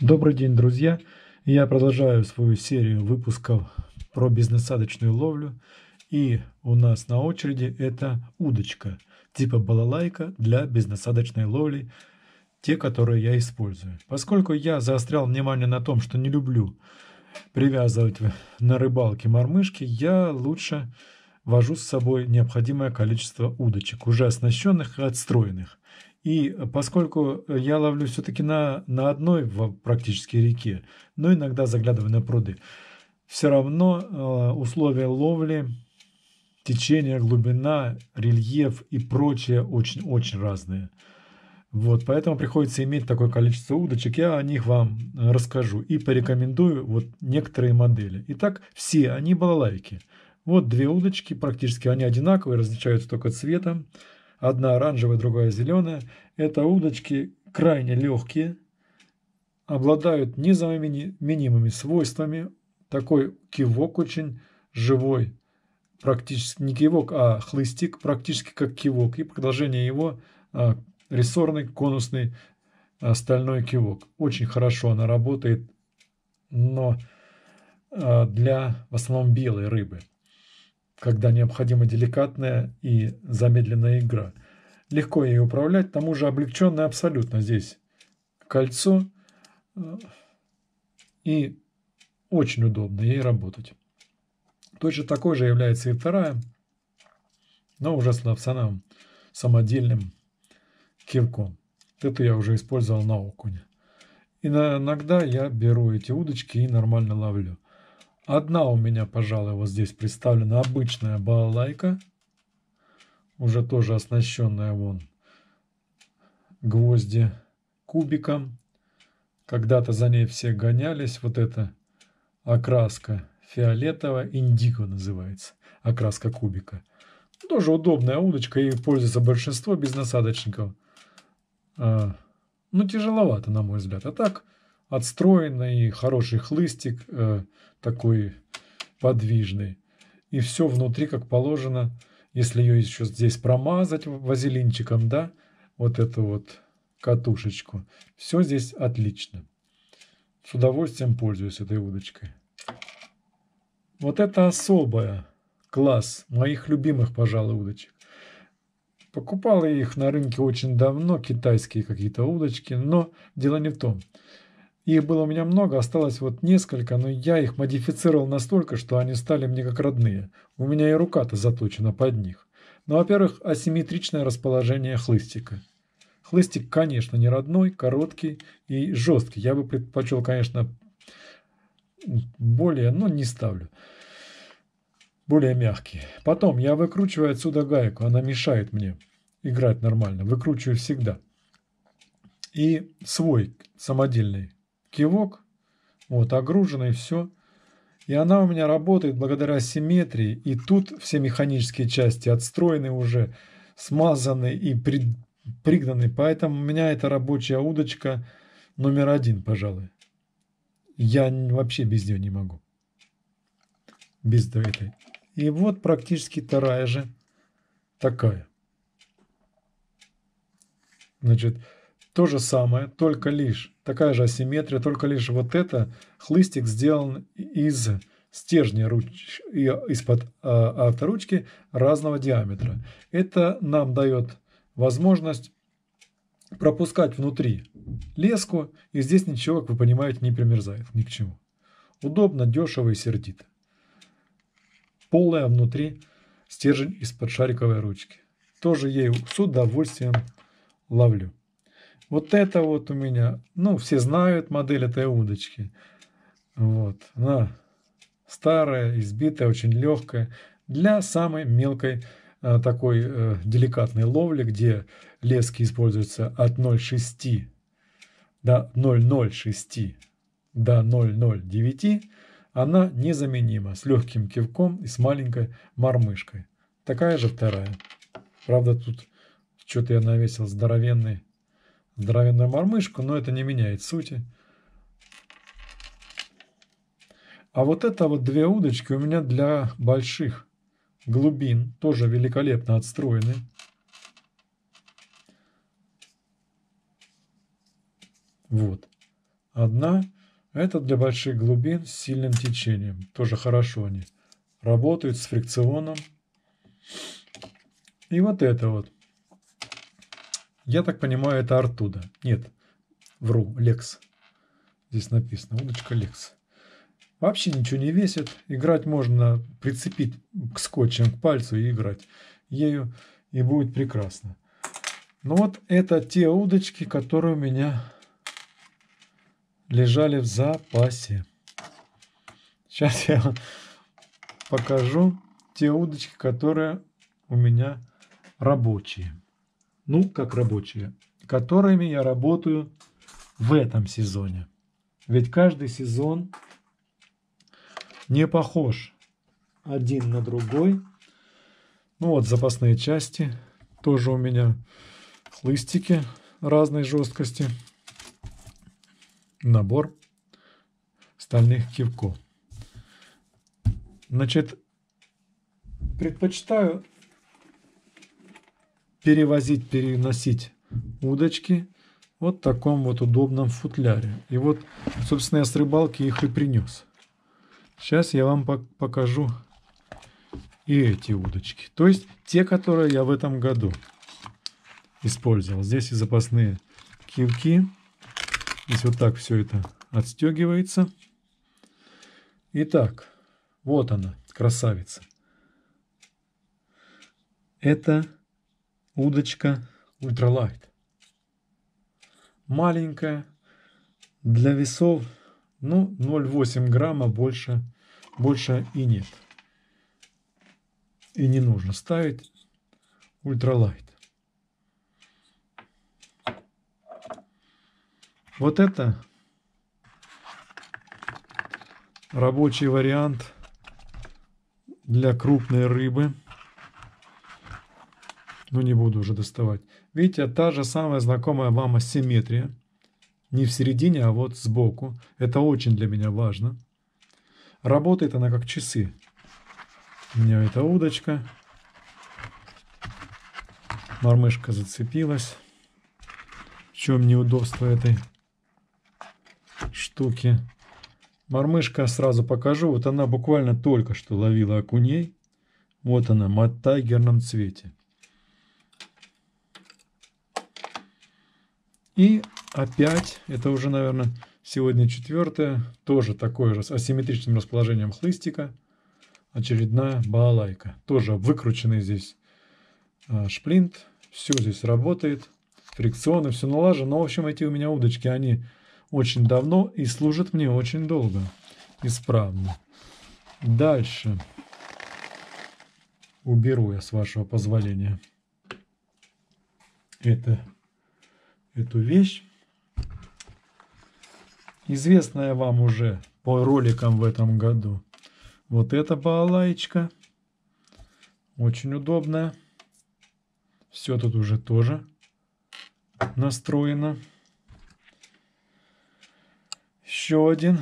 Добрый день, друзья! Я продолжаю свою серию выпусков про безнасадочную ловлю. И у нас на очереди это удочка типа балалайка для безнасадочной ловли, те, которые я использую. Поскольку я заострял внимание на том, что не люблю привязывать на рыбалке мормышки, я лучше вожу с собой необходимое количество удочек, уже оснащенных и отстроенных. И поскольку я ловлю все-таки на, на одной практически реке, но иногда заглядываю на пруды, все равно э, условия ловли, течение, глубина, рельеф и прочее очень-очень разные. Вот, поэтому приходится иметь такое количество удочек. Я о них вам расскажу и порекомендую вот некоторые модели. Итак, все они балалайки. Вот две удочки, практически они одинаковые, различаются только цветом одна оранжевая, другая зеленая. Это удочки крайне легкие, обладают незаменимыми свойствами. Такой кивок очень живой, практически не кивок, а хлыстик, практически как кивок. И продолжение его а, рессорный, конусный а, стальной кивок. Очень хорошо она работает, но а, для в основном белой рыбы – когда необходима деликатная и замедленная игра. Легко ей управлять, к тому же облегченно абсолютно здесь кольцо э, и очень удобно ей работать. Точно такой же является и вторая, но уже с лапсаном самодельным кирком. Это я уже использовал на окуне. И иногда я беру эти удочки и нормально ловлю. Одна у меня, пожалуй, вот здесь представлена обычная балалайка, уже тоже оснащенная вон гвозди кубиком. Когда-то за ней все гонялись. Вот эта окраска фиолетовая, индиго называется, окраска кубика. Тоже удобная удочка и пользуется большинство безнасадочников. А, ну, тяжеловато, на мой взгляд. А так, отстроенный, хороший хлыстик э, такой подвижный. И все внутри как положено, если ее еще здесь промазать вазелинчиком, да, вот эту вот катушечку. Все здесь отлично. С удовольствием пользуюсь этой удочкой. Вот это особая класс моих любимых, пожалуй, удочек. Покупал я их на рынке очень давно, китайские какие-то удочки, но дело не в том. Их было у меня много, осталось вот несколько, но я их модифицировал настолько, что они стали мне как родные. У меня и рука-то заточена под них. Но, ну, во-первых, асимметричное расположение хлыстика. Хлыстик, конечно, не родной, короткий и жесткий. Я бы предпочел, конечно, более, но не ставлю. Более мягкий. Потом я выкручиваю отсюда гайку, она мешает мне играть нормально. Выкручиваю всегда. И свой самодельный кивок, вот, огружена и все. И она у меня работает благодаря симметрии. И тут все механические части отстроены уже, смазаны и при, пригнаны. Поэтому у меня это рабочая удочка номер один, пожалуй. Я вообще без нее не могу. Без этой. И вот практически вторая же такая. Значит, то же самое, только лишь, такая же асимметрия, только лишь вот это хлыстик сделан из стержня руч... из-под а, авторучки разного диаметра. Это нам дает возможность пропускать внутри леску, и здесь ничего, как вы понимаете, не примерзает ни к чему. Удобно, дешево и сердито. Полая внутри стержень из-под шариковой ручки. Тоже ею с удовольствием ловлю. Вот это вот у меня, ну, все знают модель этой удочки. Вот, она старая, избитая, очень легкая, для самой мелкой э, такой э, деликатной ловли, где лески используются от 0,6 до 0,06 до 0,09, она незаменима с легким кивком и с маленькой мормышкой. Такая же вторая. Правда, тут что-то я навесил здоровенный здоровенную мормышку, но это не меняет сути. А вот это вот две удочки у меня для больших глубин, тоже великолепно отстроены. Вот. Одна, это для больших глубин с сильным течением. Тоже хорошо они работают с фрикционом. И вот это вот. Я так понимаю, это Артуда. Нет, вру, Лекс. Здесь написано, удочка Лекс. Вообще ничего не весит. Играть можно прицепить к скотчем к пальцу и играть ею, и будет прекрасно. Но ну вот это те удочки, которые у меня лежали в запасе. Сейчас я покажу те удочки, которые у меня рабочие ну, как рабочие, которыми я работаю в этом сезоне. Ведь каждый сезон не похож один на другой. Ну вот запасные части тоже у меня. Хлыстики разной жесткости. Набор стальных кивков. Значит, предпочитаю перевозить, переносить удочки вот в таком вот удобном футляре. И вот, собственно, я с рыбалки их и принес. Сейчас я вам покажу и эти удочки. То есть те, которые я в этом году использовал. Здесь и запасные кивки. Здесь вот так все это отстегивается. Итак, вот она, красавица. Это удочка ультралайт. Маленькая, для весов, ну, 0,8 грамма больше, больше и нет. И не нужно ставить ультралайт. Вот это рабочий вариант для крупной рыбы но ну, не буду уже доставать. Видите, та же самая знакомая вам асимметрия. Не в середине, а вот сбоку. Это очень для меня важно. Работает она как часы. У меня эта удочка. Мормышка зацепилась. В чем неудобство этой штуки? Мормышка сразу покажу. Вот она буквально только что ловила окуней. Вот она, в тайгерном цвете. И опять, это уже, наверное, сегодня четвертое, тоже такое же с асимметричным расположением хлыстика, очередная балалайка. Тоже выкрученный здесь а, шплинт, все здесь работает, фрикционы, все налажено. Но, в общем, эти у меня удочки, они очень давно и служат мне очень долго, исправно. Дальше. Уберу я, с вашего позволения. Это эту вещь. Известная вам уже по роликам в этом году. Вот эта балалайка. Очень удобная. Все тут уже тоже настроено. Еще один.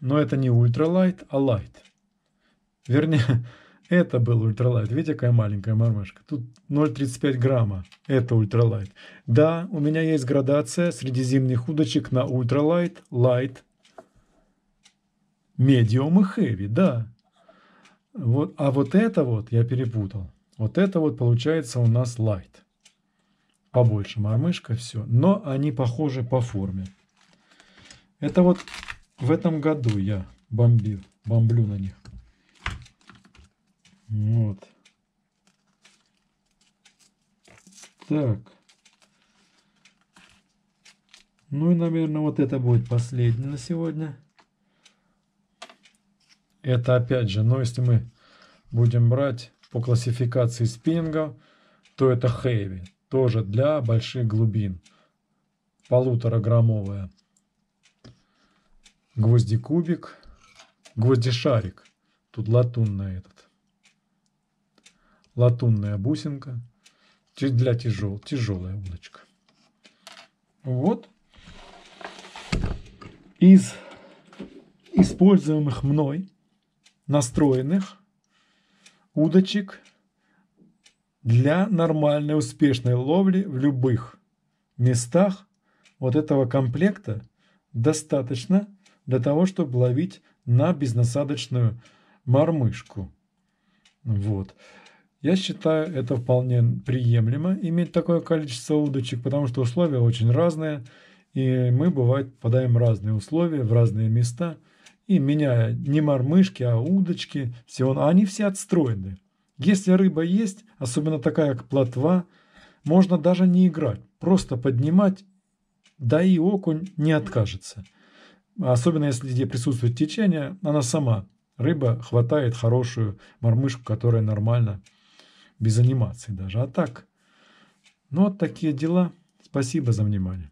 Но это не ультралайт, а лайт. Вернее, Это был ультралайт. Видите, какая маленькая мормашка? Тут 0,35 грамма. Это ультралайт. Да, у меня есть градация среди зимних удочек на ультралайт, лайт, медиум и хэви. Да. Вот, а вот это вот я перепутал. Вот это вот получается у нас лайт. Побольше мормышка, все. Но они похожи по форме. Это вот в этом году я бомбил, бомблю на них. Вот. Так. Ну и, наверное, вот это будет последнее на сегодня. Это опять же, но если мы будем брать по классификации спиннингов, то это хэви, тоже для больших глубин. Полутораграммовая. Гвозди кубик, гвозди шарик. Тут латунный этот латунная бусинка для тяжел, тяжелая удочка. Вот. Из используемых мной настроенных удочек для нормальной успешной ловли в любых местах вот этого комплекта достаточно для того, чтобы ловить на безнасадочную мормышку. Вот. Я считаю, это вполне приемлемо иметь такое количество удочек, потому что условия очень разные, и мы, бывает, попадаем в разные условия, в разные места, и меняя не мормышки, а удочки, все, они все отстроены. Если рыба есть, особенно такая, как плотва, можно даже не играть, просто поднимать, да и окунь не откажется. Особенно если где присутствует течение, она сама, рыба, хватает хорошую мормышку, которая нормально – без анимации даже. А так, ну вот такие дела. Спасибо за внимание.